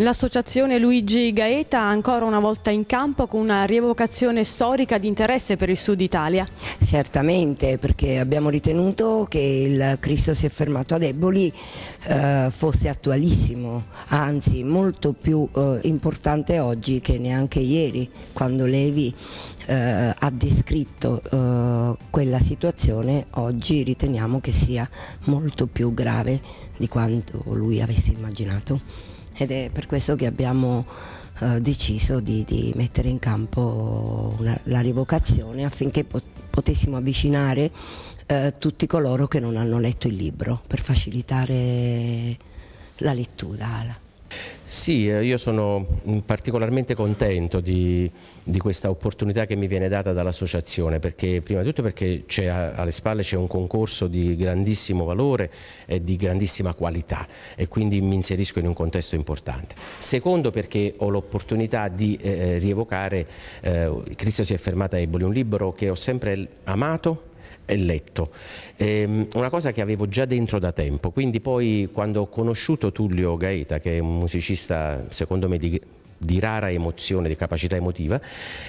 L'associazione Luigi Gaeta ancora una volta in campo con una rievocazione storica di interesse per il Sud Italia. Certamente, perché abbiamo ritenuto che il Cristo si è fermato a deboli eh, fosse attualissimo, anzi molto più eh, importante oggi che neanche ieri, quando Levi eh, ha descritto eh, quella situazione, oggi riteniamo che sia molto più grave di quanto lui avesse immaginato ed è per questo che abbiamo eh, deciso di, di, mettere in campo una, la rivocazione affinché potessimo avvicinare eh, tutti coloro che non hanno letto il libro per facilitare la lettura. Sì, eh, io sono mm, particolarmente contento di, di questa opportunità che mi viene data dall'associazione, perché prima di tutto perché alle spalle c'è un concorso di grandissimo valore e di grandissima qualità e quindi mi inserisco in un contesto importante. Secondo perché ho l'opportunità di eh, eh rievocare eh, Cristo si è fermato a Eboli, un libro che ho sempre amato e letto. Ehm, una cosa che avevo già dentro da tempo, quindi poi quando ho conosciuto Tullio Gaeta, che è un musicista secondo me di di rara emozione, di capacità emotiva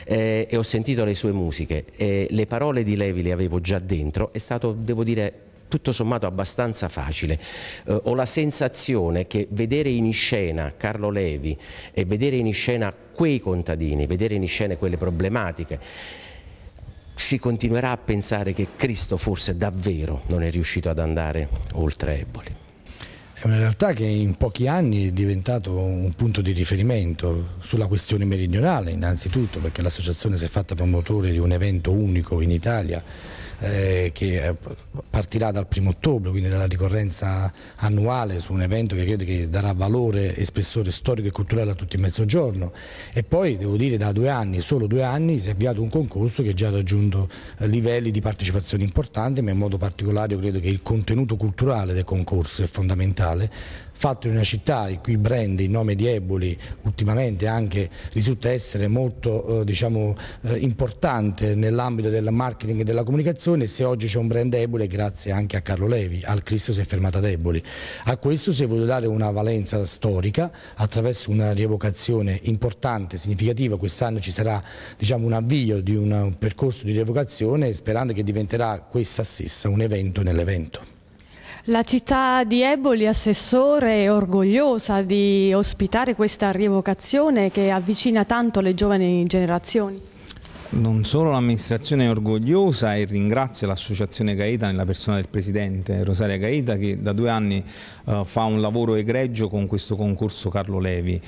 eh, e ho sentito le sue musiche e le parole di Levi le avevo già dentro, è stato, devo dire, tutto sommato abbastanza facile. Eh, ho la sensazione che vedere in scena Carlo Levi e vedere in scena quei contadini, vedere in scena quelle problematiche, si continuerà a pensare che Cristo forse davvero non è riuscito ad andare oltre Eboli è una realtà che in pochi anni è diventato un punto di riferimento sulla questione meridionale innanzitutto perché l'associazione si è fatta promotore di un evento unico in Italia eh, che eh, partirà dal primo ottobre, quindi dalla ricorrenza annuale su un evento che credo che darà valore e spessore storico e culturale a tutto il mezzogiorno e poi devo dire da due anni, solo due anni, si è avviato un concorso che già ha raggiunto eh, livelli di partecipazione importanti ma in modo particolare io credo che il contenuto culturale del concorso è fondamentale mondiale, fatto in una città il cui brand in nome di Eboli ultimamente anche risulta essere molto eh, diciamo, eh, importante nell'ambito del marketing e della comunicazione se oggi c'è un brand Eboli grazie anche a Carlo Levi, al Cristo si è fermato ad Eboli. A questo si è voluto dare una valenza storica attraverso una rievocazione importante, significativa, quest'anno ci sarà diciamo, un avvio di un percorso di rievocazione sperando che diventerà questa stessa un evento nell'evento. La città di Eboli, assessore, è orgogliosa di ospitare questa rievocazione che avvicina tanto le giovani generazioni. Non solo l'amministrazione è orgogliosa e ringrazia l'associazione Gaeta nella persona del presidente Rosaria Gaeta che da due anni eh, fa un lavoro egregio con questo concorso Carlo Levi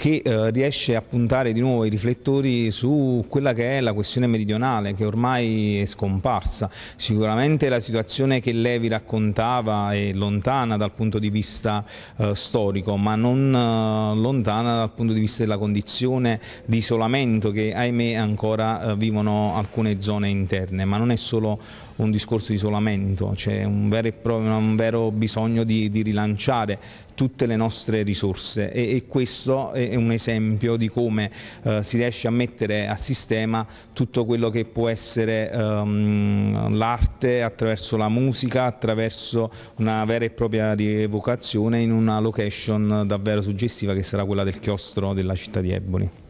che eh, riesce a puntare di nuovo i riflettori su quella che è la questione meridionale che ormai è scomparsa. Sicuramente la situazione che Levi raccontava è lontana dal punto di vista eh, storico, ma non eh, lontana dal punto di vista della condizione di isolamento che ahimè ancora eh, vivono alcune zone interne, ma non è solo un discorso di isolamento, c'è cioè un, un vero, bisogno di, di, rilanciare tutte le nostre risorse e, e questo è un esempio di come eh, si riesce a mettere a sistema tutto quello che può essere ehm, l'arte attraverso la musica, attraverso una vera e propria rievocazione in una location davvero suggestiva che sarà quella del chiostro della città di Eboli.